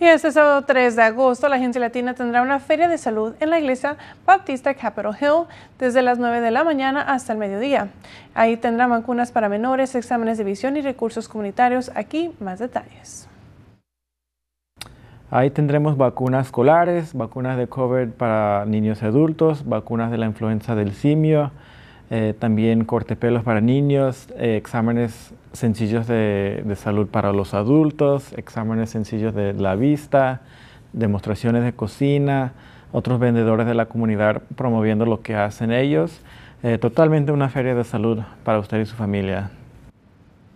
Y este sábado 3 de agosto, la Agencia Latina tendrá una feria de salud en la iglesia Baptista Capitol Hill desde las 9 de la mañana hasta el mediodía. Ahí tendrá vacunas para menores, exámenes de visión y recursos comunitarios. Aquí más detalles. Ahí tendremos vacunas escolares, vacunas de COVID para niños y adultos, vacunas de la influenza del simio, eh, también cortepelos para niños, eh, exámenes sencillos de, de, salud para los adultos, exámenes sencillos de la vista, demostraciones de cocina, otros vendedores de la comunidad promoviendo lo que hacen ellos. Eh, totalmente una feria de salud para usted y su familia.